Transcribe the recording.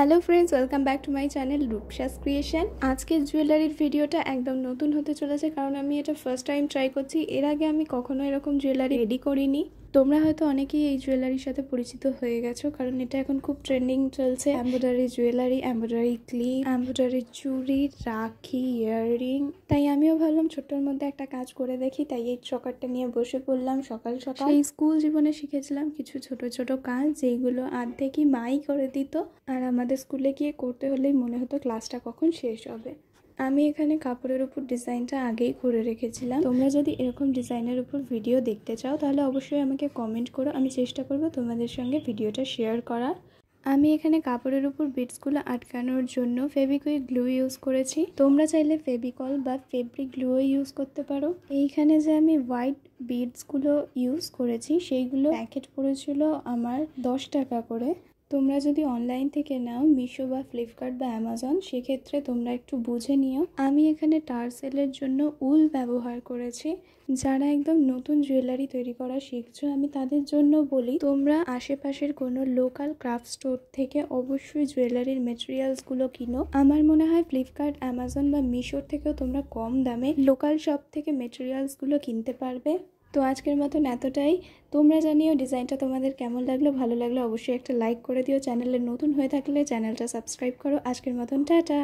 hello friends welcome back to my channel Rupsa's creation আজকের জুয়েলারির ভিডিওটা একদম নতুন হতে চলেছে কারণ আমি এটা ফার্স্ট টাইম ট্রাই করছি এর আগে আমি কখনো এরকম জুয়েলারি রেডি করিনি তোমরা হয়তো অনেকেই এই জুয়েলারির সাথে পরিচিত হয়ে গেছো কারণ এটা এখন খুব ট্রেন্ডিং চলছে embroidery jewellery embroidery clip embroidery চুড়ি রাখি ইয়াররিং তাই আমিও ভাবলাম ছোট্টর মধ্যে একটা কাজ করে দেখি তাই এই চকারটা নিয়ে বসে পড়লাম সকাল সকাল এই স্কুল জীবনে শিখেছিলাম কিছু ছোট ছোট কাজ যেইগুলো আর্ধেকই মাই করে দিত আর আমাদের স্কুলে গিয়ে করতে হলেই মনে হতো ক্লাসটা কখন শেষ হবে আমি এখানে কাপড়ের উপর ডিজাইনটা আগেই করে রেখেছিলাম তোমরা যদি এরকম ডিজাইনের উপর ভিডিও দেখতে চাও তাহলে অবশ্যই আমাকে কমেন্ট করো আমি চেষ্টা করব তোমাদের সঙ্গে ভিডিওটা শেয়ার করার আমি এখানে কাপড়ের উপর বিটসগুলো আটকানোর জন্য ফেবিকুইক গ্লু ইউজ করেছি তোমরা চাইলে ফেবিকল বা ফেব্রিক গ্লুও ইউজ করতে পারো এইখানে যে আমি হোয়াইট বিটসগুলো ইউজ করেছি সেইগুলো প্যাকেট পড়েছিল আমার দশ টাকা করে তোমরা যদি অনলাইন থেকে নাও মিশো বা ফ্লিপকার্ট বা অ্যামাজন সেক্ষেত্রে তোমরা একটু বুঝে নিও আমি এখানে টার সেলের জন্য উল ব্যবহার করেছি যারা একদম নতুন জুয়েলারি তৈরি করা শিখছো আমি তাদের জন্য বলি তোমরা আশেপাশের কোনো লোকাল ক্রাফট স্টোর থেকে অবশ্যই জুয়েলারির মেটেরিয়ালসগুলো কিনো আমার মনে হয় ফ্লিপকার্ট অ্যামাজন বা মিশোর থেকেও তোমরা কম দামে লোকাল শপ থেকে মেটেরিয়ালসগুলো কিনতে পারবে তো আজকের মতন এতটাই তোমরা জানিও ডিজাইনটা তোমাদের কেমন লাগলো ভালো লাগলো অবশ্যই একটা লাইক করে দিও চ্যানেলে নতুন হয়ে থাকলে চ্যানেলটা সাবস্ক্রাইব করো আজকের মতন টাটা